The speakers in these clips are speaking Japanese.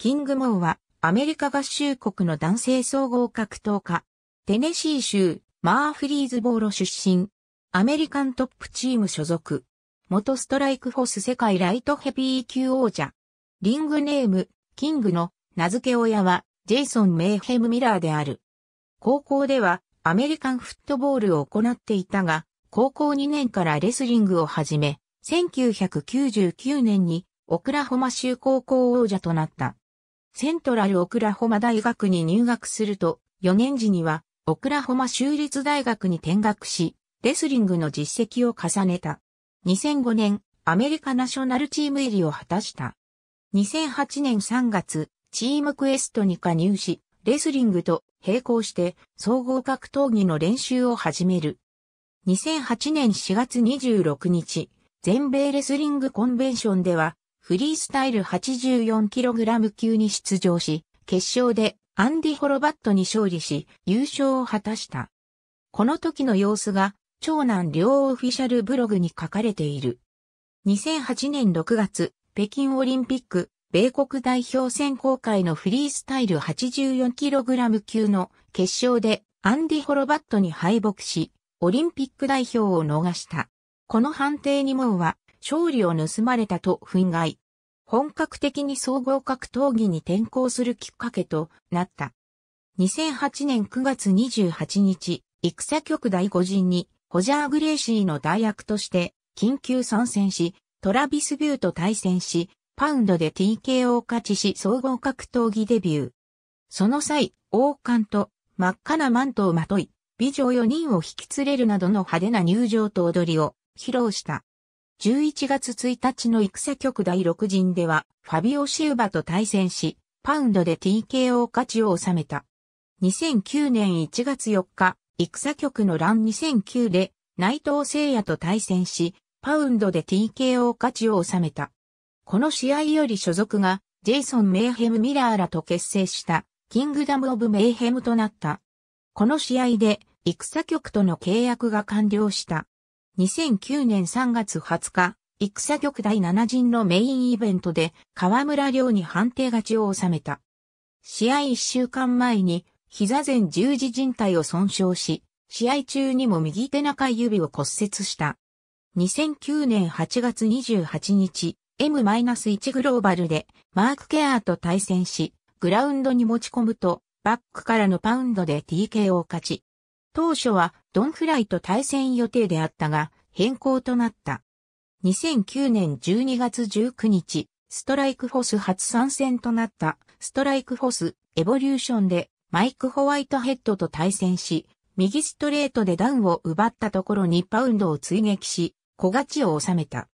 キングモーは、アメリカ合衆国の男性総合格闘家。テネシー州、マーフリーズボーロ出身。アメリカントップチーム所属。元ストライクフォス世界ライトヘビー級王者。リングネーム、キングの名付け親は、ジェイソン・メイヘム・ミラーである。高校では、アメリカンフットボールを行っていたが、高校2年からレスリングを始め、1999年に、オクラホマ州高校王者となった。セントラルオクラホマ大学に入学すると、4年時には、オクラホマ州立大学に転学し、レスリングの実績を重ねた。2005年、アメリカナショナルチーム入りを果たした。2008年3月、チームクエストに加入し、レスリングと並行して総合格闘技の練習を始める。2008年4月26日、全米レスリングコンベンションでは、フリースタイル 84kg 級に出場し、決勝でアンディ・ホロバットに勝利し、優勝を果たした。この時の様子が、長男両オフィシャルブログに書かれている。2008年6月、北京オリンピック、米国代表選考会のフリースタイル 84kg 級の決勝でアンディ・ホロバットに敗北し、オリンピック代表を逃した。この判定にもは、勝利を盗まれたと憤慨。本格的に総合格闘技に転向するきっかけとなった。2008年9月28日、戦局第5陣に、ホジャー・グレイシーの代役として、緊急参戦し、トラビス・ビューと対戦し、パウンドで TKO を勝ちし総合格闘技デビュー。その際、王冠と真っ赤なマントをまとい、美女4人を引き連れるなどの派手な入場と踊りを披露した。11月1日の戦局第6陣では、ファビオ・シウバと対戦し、パウンドで TKO 勝ちを収めた。2009年1月4日、戦局の乱2009で、内藤聖也と対戦し、パウンドで TKO 勝ちを収めた。この試合より所属が、ジェイソン・メイヘム・ミラーらと結成した、キングダム・オブ・メイヘムとなった。この試合で、戦局との契約が完了した。2009年3月20日、戦局第7陣のメインイベントで河村亮に判定勝ちを収めた。試合1週間前に膝前十字靭帯を損傷し、試合中にも右手中指を骨折した。2009年8月28日、M-1 グローバルでマークケアと対戦し、グラウンドに持ち込むと、バックからのパウンドで TK を勝ち、当初はドンフライと対戦予定であったが変更となった。2009年12月19日、ストライクフォス初参戦となったストライクフォスエボリューションでマイク・ホワイトヘッドと対戦し、右ストレートでダウンを奪ったところにパウンドを追撃し、小勝ちを収めた。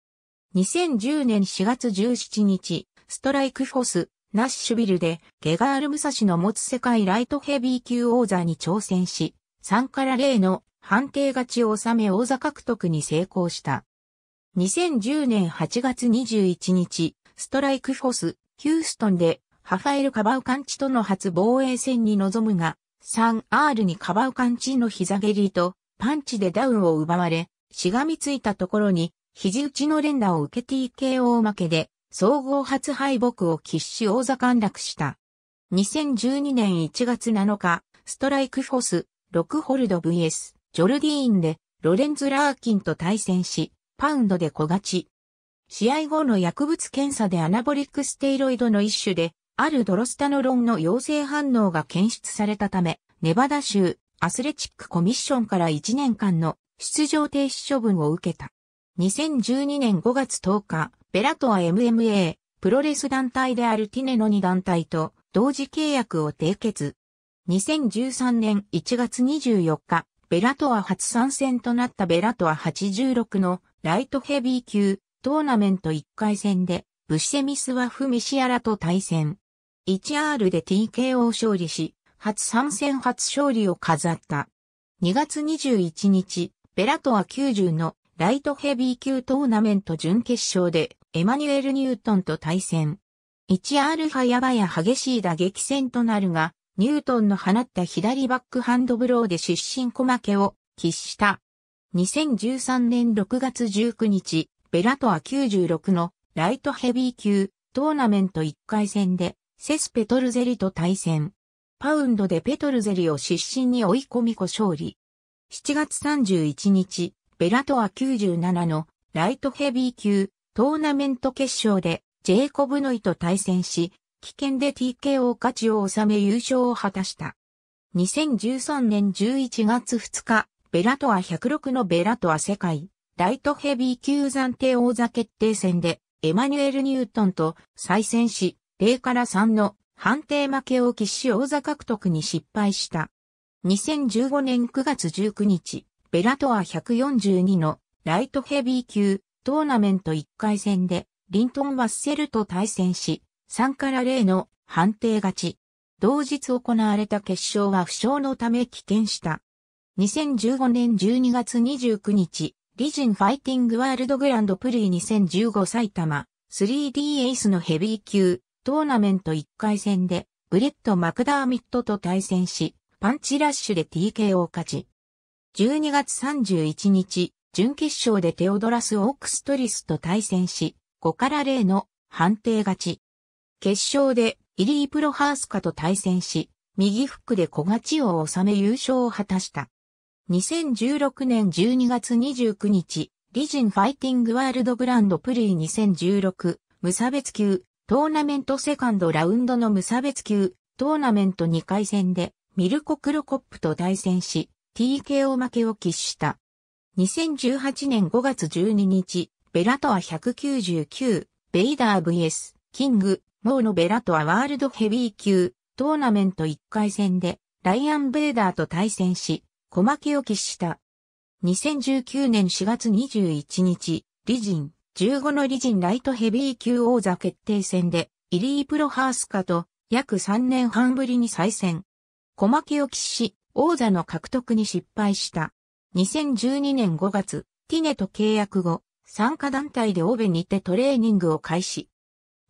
2010年4月17日、ストライクフォス、ナッシュビルで、ゲガール・ムサシの持つ世界ライトヘビー級王座に挑戦し、3から0の判定勝ちを収め王座獲得に成功した。2010年8月21日、ストライクフォス、ヒューストンで、ハファエル・カバウカンチとの初防衛戦に臨むが、3R にカバウカンチの膝蹴りと、パンチでダウンを奪われ、しがみついたところに、肘打ちの連打を受け TKO 負けで、総合初敗北を喫し王座陥落した。2012年1月7日、ストライクフォス、ロクホルド VS、ジョルディーンで、ロレンズ・ラーキンと対戦し、パウンドで小勝ち。試合後の薬物検査でアナボリックステイロイドの一種で、あるドロスタノロンの陽性反応が検出されたため、ネバダ州アスレチックコミッションから1年間の出場停止処分を受けた。2012年5月10日、ベラトア MMA プロレス団体であるティネの2団体と同時契約を締結。2013年1月24日、ベラトア初参戦となったベラトア86のライトヘビー級トーナメント1回戦で、ブシセミスワフ・ミシアラと対戦。1R で TKO 勝利し、初参戦初勝利を飾った。2月21日、ベラトア90のライトヘビー級トーナメント準決勝で、エマニュエル・ニュートンと対戦。1R はやばや激しい打撃戦となるが、ニュートンの放った左バックハンドブローで出身小負けを喫した。2013年6月19日、ベラトア96のライトヘビー級トーナメント1回戦でセス・ペトルゼリと対戦。パウンドでペトルゼリを出身に追い込み小勝利。7月31日、ベラトア97のライトヘビー級トーナメント決勝でジェイコブ・ノイと対戦し、棄権で TKO 価値を収め優勝を果たした。2013年11月2日、ベラトア106のベラトア世界、ライトヘビー級暫定王座決定戦で、エマニュエル・ニュートンと再戦し、0から3の判定負けを喫し王座獲得に失敗した。2015年9月19日、ベラトア142のライトヘビー級トーナメント1回戦で、リントン・ワッセルと対戦し、3から0の判定勝ち。同日行われた決勝は負傷のため棄権した。2015年12月29日、リジンファイティングワールドグランドプリー2015埼玉 3D エイスのヘビー級トーナメント1回戦でブレット・マクダーミットと対戦し、パンチラッシュで TK を勝ち。12月31日、準決勝でテオドラス・オークストリスと対戦し、5から0の判定勝ち。決勝でイリー・プロハースカと対戦し、右フックで小勝ちを収め優勝を果たした。2016年12月29日、リジンファイティングワールドグランドプリー2016無差別級トーナメントセカンドラウンドの無差別級トーナメント2回戦でミルコ・クロコップと対戦し TKO 負けを喫した。2018年5月12日、ベラトア199、ベイダー vs キングモーのベラとはワールドヘビー級トーナメント1回戦でライアン・ベーダーと対戦し、小負けを喫した。2019年4月21日、リジン、15のリジンライトヘビー級王座決定戦で、イリー・プロハースカと約3年半ぶりに再戦。小負けを喫し、王座の獲得に失敗した。2012年5月、ティネと契約後、参加団体でオベにてトレーニングを開始。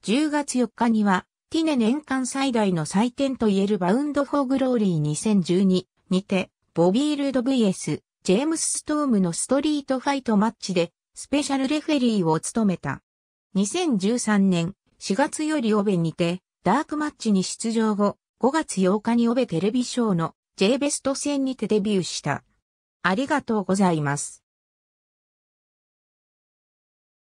10月4日には、ティネ年間最大の祭典といえるバウンド・フォー・グローリー2012にて、ボビー・ルド VS、ジェームス・ストームのストリートファイトマッチで、スペシャルレフェリーを務めた。2013年4月よりオベにて、ダークマッチに出場後、5月8日にオベテレビショーの J ベスト戦にてデビューした。ありがとうございます。